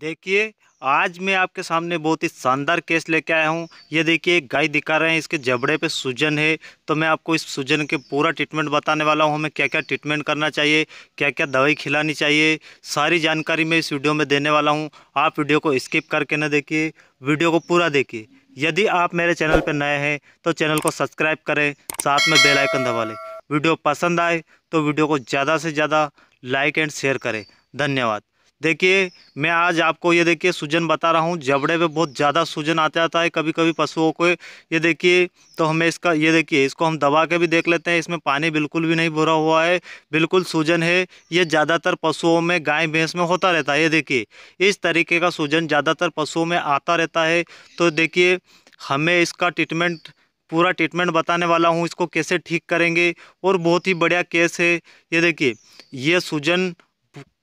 देखिए आज मैं आपके सामने बहुत ही शानदार केस लेके आया हूँ ये देखिए गाय दिखा रहे हैं इसके जबड़े पे सूजन है तो मैं आपको इस सूजन के पूरा ट्रीटमेंट बताने वाला हूँ हमें क्या क्या ट्रीटमेंट करना चाहिए क्या क्या दवाई खिलानी चाहिए सारी जानकारी मैं इस वीडियो में देने वाला हूँ आप वीडियो को स्किप करके ना देखिए वीडियो को पूरा देखिए यदि आप मेरे चैनल पर नए हैं तो चैनल को सब्सक्राइब करें साथ में बेलाइकन दबा लें वीडियो पसंद आए तो वीडियो को ज़्यादा से ज़्यादा लाइक एंड शेयर करें धन्यवाद देखिए मैं आज आपको ये देखिए सूजन बता रहा हूँ जबड़े पे बहुत ज़्यादा सूजन आते आता है कभी कभी पशुओं को ये देखिए तो हमें इसका ये देखिए इसको हम दबा के भी देख लेते हैं इसमें पानी बिल्कुल भी नहीं भरा हुआ है बिल्कुल सूजन है ये ज़्यादातर पशुओं में गाय भैंस में होता रहता है ये देखिए इस तरीके का सूजन ज़्यादातर पशुओं में आता रहता है तो देखिए हमें इसका ट्रीटमेंट पूरा ट्रीटमेंट बताने वाला हूँ इसको कैसे ठीक करेंगे और बहुत ही बढ़िया केस है ये देखिए ये सूजन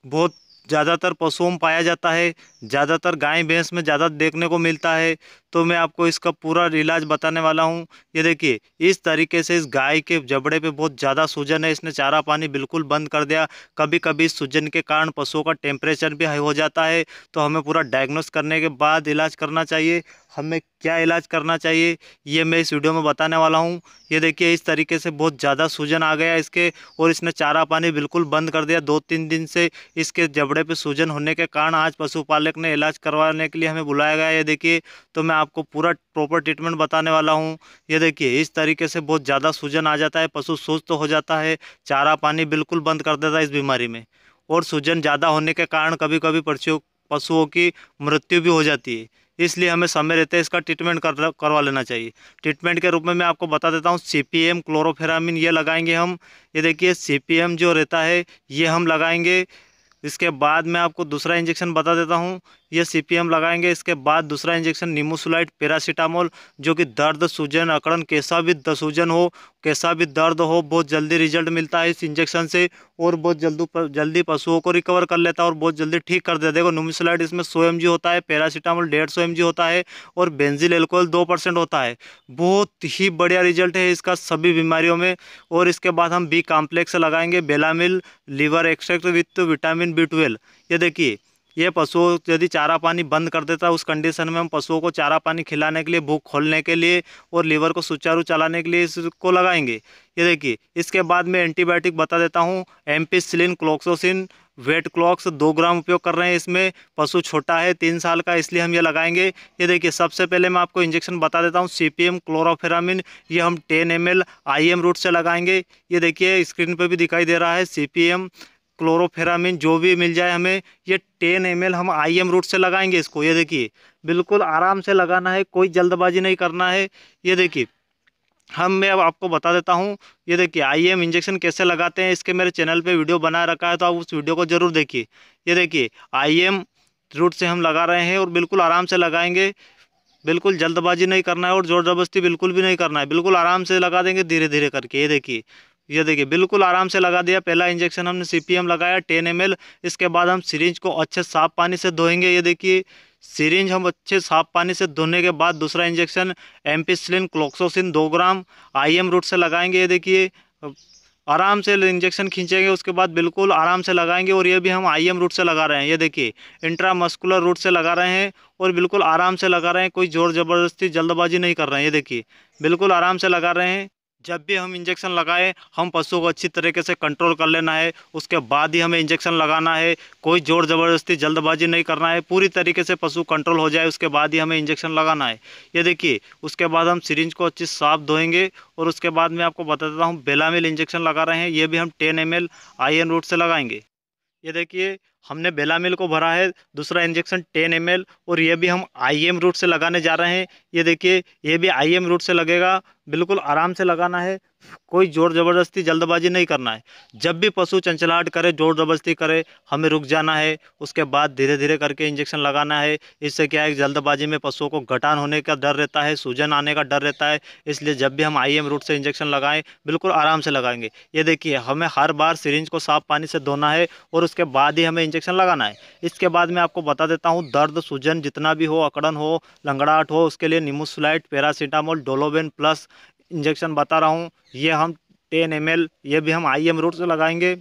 बहुत ज़्यादातर पशुओं में पाया जाता है ज़्यादातर गाय भैंस में ज़्यादा देखने को मिलता है तो मैं आपको इसका पूरा इलाज बताने वाला हूँ ये देखिए इस तरीके से इस गाय के जबड़े पे बहुत ज़्यादा सूजन है इसने चारा पानी बिल्कुल बंद कर दिया कभी कभी सूजन के कारण पशुओं का टेम्परेचर भी हाई हो जाता है तो हमें पूरा डायग्नोस करने के बाद इलाज करना चाहिए हमें क्या इलाज करना चाहिए ये मैं इस वीडियो में बताने वाला हूँ ये देखिए इस तरीके से बहुत ज़्यादा सूजन आ गया इसके और इसने चारा पानी बिल्कुल बंद कर दिया दो तीन दिन से इसके जबड़े पे सूजन होने के कारण आज पशुपालक ने इलाज करवाने के लिए हमें बुलाया गया ये देखिए तो मैं आपको पूरा प्रॉपर ट्रीटमेंट बताने वाला हूँ ये देखिए इस तरीके से बहुत ज़्यादा सूजन आ जाता है पशु सुस्त तो हो जाता है चारा पानी बिल्कुल बंद कर देता है इस बीमारी में और सूजन ज़्यादा होने के कारण कभी कभी पशुओं पशुओं की मृत्यु भी हो जाती है इसलिए हमें समय रहते इसका ट्रीटमेंट कर करवा लेना चाहिए ट्रीटमेंट के रूप में मैं आपको बता देता हूँ सी पी एम क्लोरोफेरामिन ये लगाएंगे हम ये देखिए सी पी एम जो रहता है ये हम लगाएंगे इसके बाद मैं आपको दूसरा इंजेक्शन बता देता हूँ ये सीपीएम लगाएंगे इसके बाद दूसरा इंजेक्शन निमोसुलाइट पैरासीटामोल जो कि दर्द सूजन अकड़न कैसा भी दसूजन हो कैसा भी दर्द हो बहुत जल्दी रिजल्ट मिलता है इस इंजेक्शन से और बहुत जल्दी जल्दी पशुओं को रिकवर कर लेता है और बहुत जल्दी ठीक कर देता है देखो निमोसुलाइट इसमें सौ एम होता है पैरासीटामोल डेढ़ सौ एम होता है और बेंजिल एल्कोल दो परसेंट होता है बहुत ही बढ़िया रिजल्ट है इसका सभी बीमारियों में और इसके बाद हम बी कॉम्प्लेक्स लगाएंगे बेलामिल liver extract with vitamin B twelve ये देखिए ये पशुओं यदि चारा पानी बंद कर देता है उस कंडीशन में हम पशुओं को चारा पानी खिलाने के लिए भूख खोलने के लिए और लीवर को सुचारू चलाने के लिए इसको लगाएंगे ये देखिए इसके बाद मैं एंटीबायोटिक बता देता हूँ एम्पिसिलिन क्लोक्सोसिन वेट क्लॉक्स दो ग्राम उपयोग कर रहे हैं इसमें पशु छोटा है तीन साल का इसलिए हम ये लगाएंगे ये देखिए सबसे पहले मैं आपको इंजेक्शन बता देता हूँ सी पी एम क्लोरोफेरामिन ये हम ten M L I M route से लगाएंगे ये देखिए स्क्रीन पर भी दिखाई दे रहा है सी पी एम क्लोरोफेरामिन जो भी मिल जाए हमें ये टेन एम हम आई एम रूट से लगाएंगे इसको ये देखिए बिल्कुल आराम से लगाना है कोई जल्दबाजी नहीं करना है ये देखिए हम मैं अब आपको बता देता हूँ ये देखिए आई एम इंजेक्शन कैसे लगाते हैं इसके मेरे चैनल पे वीडियो बना रखा है तो आप उस वीडियो को ज़रूर देखिए ये देखिए आई एम रूट से हम लगा रहे हैं और बिल्कुल आराम से लगाएंगे बिल्कुल जल्दबाजी नहीं करना है और ज़ोर ज़बरदस्ती बिल्कुल भी नहीं करना है बिल्कुल आराम से लगा देंगे धीरे धीरे करके ये देखिए ये देखिए बिल्कुल आराम से लगा दिया पहला इंजेक्शन हमने सीपीएम लगाया टेन एम इसके बाद हम सीरिंज को अच्छे साफ पानी से धोएंगे ये देखिए सीरिंज हम अच्छे साफ पानी से धोने के बाद दूसरा इंजेक्शन एम्पिसलिन क्लोक्सोसिन दो ग्राम आईएम रूट से लगाएंगे ये देखिए आराम से इंजेक्शन खींचेंगे उसके बाद बिल्कुल आराम से लगाएंगे और ये भी हम आईएम रूट से लगा रहे हैं ये देखिए इंट्रामस्कुलर रूट से लगा रहे हैं और बिल्कुल आराम से लगा रहे हैं कोई ज़ोर ज़बरदस्ती जल्दबाजी नहीं कर रहे हैं ये देखिए बिल्कुल आराम से लगा रहे हैं जब भी हम इंजेक्शन लगाएं हम पशु को अच्छी तरीके से कंट्रोल कर लेना है उसके बाद ही हमें इंजेक्शन लगाना है कोई जोर ज़बरदस्ती जल्दबाजी नहीं करना है पूरी तरीके से पशु कंट्रोल हो जाए उसके बाद ही हमें इंजेक्शन लगाना है ये देखिए उसके बाद हम सिरिंज को अच्छी साफ धोएंगे और उसके बाद मैं आपको बता देता हूँ बेलामिल इंजेक्शन लगा रहे हैं ये भी हम टेन एम एल रूट से लगाएंगे ये देखिए हमने बेलामिल को भरा है दूसरा इंजेक्शन 10 एम और ये भी हम आईएम रूट से लगाने जा रहे हैं ये देखिए ये भी आईएम रूट से लगेगा बिल्कुल आराम से लगाना है कोई ज़ोर ज़बरदस्ती जल्दबाजी नहीं करना है जब भी पशु चंचलाहट करे ज़ोर ज़बरदस्ती करे हमें रुक जाना है उसके बाद धीरे धीरे करके इंजेक्शन लगाना है इससे क्या है जल्दबाजी में पशुओं को घटान होने का डर रहता है सूजन आने का डर रहता है इसलिए जब भी हम आई एम रूट से इंजेक्शन लगाएं बिल्कुल आराम से लगाएंगे ये देखिए हमें हर बार सिरिंज को साफ़ पानी से धोना है और उसके बाद ही हमें इंजेक्शन लगाना है इसके बाद मैं आपको बता देता हूँ दर्द सूजन जितना भी हो अकड़न हो लंगड़ाहट हो उसके लिए निमोसुलाइट पैरासीटामोल डोलोबेन प्लस इंजेक्शन बता रहा हूँ ये हम टेन एम ये भी हम आई एम रूट से लगाएंगे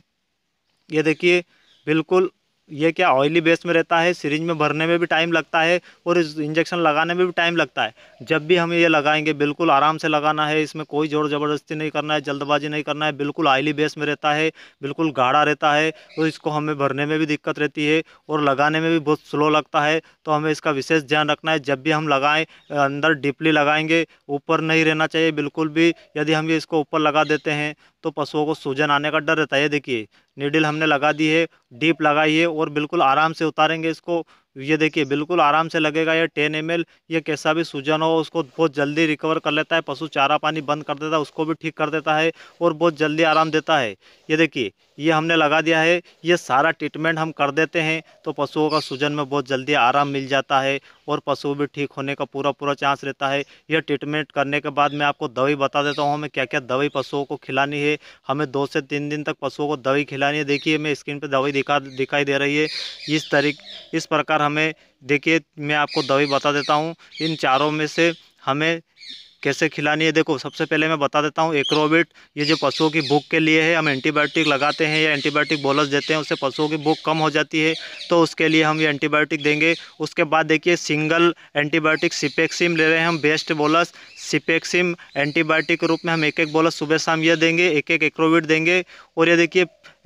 ये देखिए बिल्कुल ये क्या ऑयली बेस में रहता है सीरीज में भरने में भी टाइम लगता है और इस इंजेक्शन लगाने में भी टाइम लगता है जब भी हम ये लगाएंगे बिल्कुल आराम से लगाना है इसमें कोई ज़ोर ज़बरदस्ती नहीं करना है जल्दबाजी नहीं करना है बिल्कुल ऑयली बेस में रहता है बिल्कुल गाढ़ा रहता है और तो इसको हमें भरने में भी दिक्कत रहती है और लगाने में भी बहुत स्लो लगता है तो हमें इसका विशेष ध्यान रखना है जब भी हम लगाएँ अंदर डीपली लगाएंगे ऊपर नहीं रहना चाहिए बिल्कुल भी यदि हम ये इसको ऊपर लगा देते हैं तो पशुओं को सूजन आने का डर रहता है देखिए नीडल हमने लगा दी है डीप लगाई है और बिल्कुल आराम से उतारेंगे इसको ये देखिए बिल्कुल आराम से लगेगा ये टेन एम ये कैसा भी सूजन हो उसको बहुत जल्दी रिकवर कर लेता है पशु चारा पानी बंद कर देता है उसको भी ठीक कर देता है और बहुत जल्दी आराम देता है ये देखिए ये हमने लगा दिया है ये सारा ट्रीटमेंट हम कर देते हैं तो पशुओं का सूजन में बहुत जल्दी आराम मिल जाता है और पशु भी ठीक होने का पूरा पूरा चांस रहता है यह ट्रीटमेंट करने के बाद मैं आपको दवाई बता देता हूँ हमें क्या क्या दवाई पशुओं को खिलानी है हमें दो से तीन दिन तक पशुओं को दवाई खिलानी है देखिए मैं स्क्रीन पर दवाई दिखा दिखाई दे रही है इस तरीके इस प्रकार हमें देखिए मैं आपको दवाई बता देता हूँ इन चारों में से हमें कैसे खिलानी है देखो सबसे पहले मैं बता देता हूँ एक्रोबिट ये जो पशुओं की भूख के लिए है हम एंटीबायोटिक लगाते हैं या एंटीबायोटिक बोलस देते हैं उससे पशुओं की भूख कम हो जाती है तो उसके लिए हम ये एंटीबायोटिक देंगे उसके बाद देखिए सिंगल एंटीबायोटिक सिपेक्सिम ले रहे हैं हम बेस्ट बोलस सिपेक्सिम एंटीबायोटिक के रूप में हम एक एक बोला सुबह शाम यह देंगे एक एक एक्रोविट देंगे और ये देखिए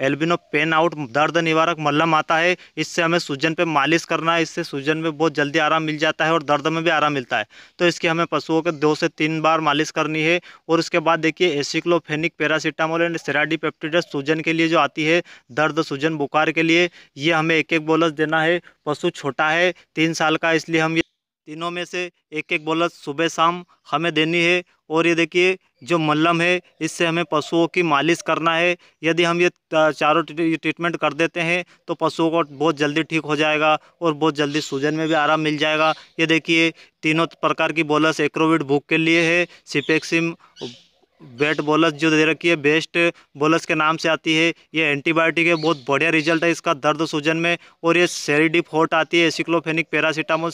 एल्बिनो पेन आउट दर्द निवारक मल्लम आता है इससे हमें सूजन पे मालिश करना है इससे सूजन में बहुत जल्दी आराम मिल जाता है और दर्द में भी आराम मिलता है तो इसकी हमें पशुओं के दो से तीन बार मालिश करनी है और उसके बाद देखिए aceclofenac paracetamol and serratiopeptidase सूजन के लिए जो आती है दर्द सूजन बुखार के लिए ये हमें एक एक बोलस देना है पशु छोटा है तीन साल का इसलिए हम तीनों में से एक एक बोलत सुबह शाम हमें देनी है और ये देखिए जो मल्लम है इससे हमें पशुओं की मालिश करना है यदि हम ये चारों ट्रीटमेंट कर देते हैं तो पशुओं को बहुत जल्दी ठीक हो जाएगा और बहुत जल्दी सूजन में भी आराम मिल जाएगा ये देखिए तीनों प्रकार की बोलस एक्रोविड भूख के लिए है सिपेक्सिम बैट बॉलर्स जो दे रखी है बेस्ट बॉलर्स के नाम से आती है ये एंटीबायोटिक है बहुत बढ़िया रिजल्ट है इसका दर्द सूजन में और ये सेरीडिप होट आती है एसिक्लोफेनिक पैरासीटामोल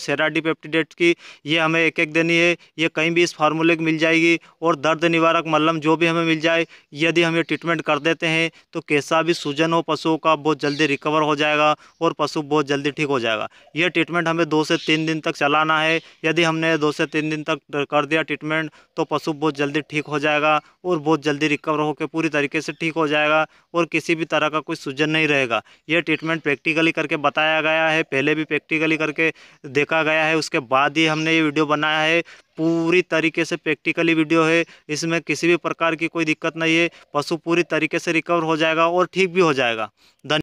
एप्टीडेट की ये हमें एक एक देनी है ये कहीं भी इस फार्मूले की मिल जाएगी और दर्द निवारक मल्लम जो भी हमें मिल जाए यदि हम ये ट्रीटमेंट कर देते हैं तो कैसा भी सूजन हो पशुओं का बहुत जल्दी रिकवर हो जाएगा और पशु बहुत जल्दी ठीक हो जाएगा यह ट्रीटमेंट हमें दो से तीन दिन तक चलाना है यदि हमने दो से तीन दिन तक कर दिया ट्रीटमेंट तो पशु बहुत जल्दी ठीक हो जाएगा जाएगा और बहुत जल्दी रिकवर होकर पूरी तरीके से ठीक हो जाएगा और किसी भी तरह का कोई सूजन नहीं रहेगा यह ट्रीटमेंट प्रैक्टिकली करके बताया गया है पहले भी प्रैक्टिकली करके देखा गया है उसके बाद ही हमने ये वीडियो बनाया है पूरी तरीके से प्रैक्टिकली वीडियो है इसमें किसी भी प्रकार की कोई दिक्कत नहीं है पशु पूरी तरीके से रिकवर हो जाएगा और ठीक भी हो जाएगा धन्यवाद